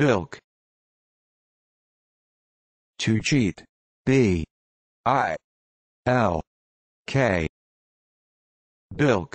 bilk to cheat b i l k bilk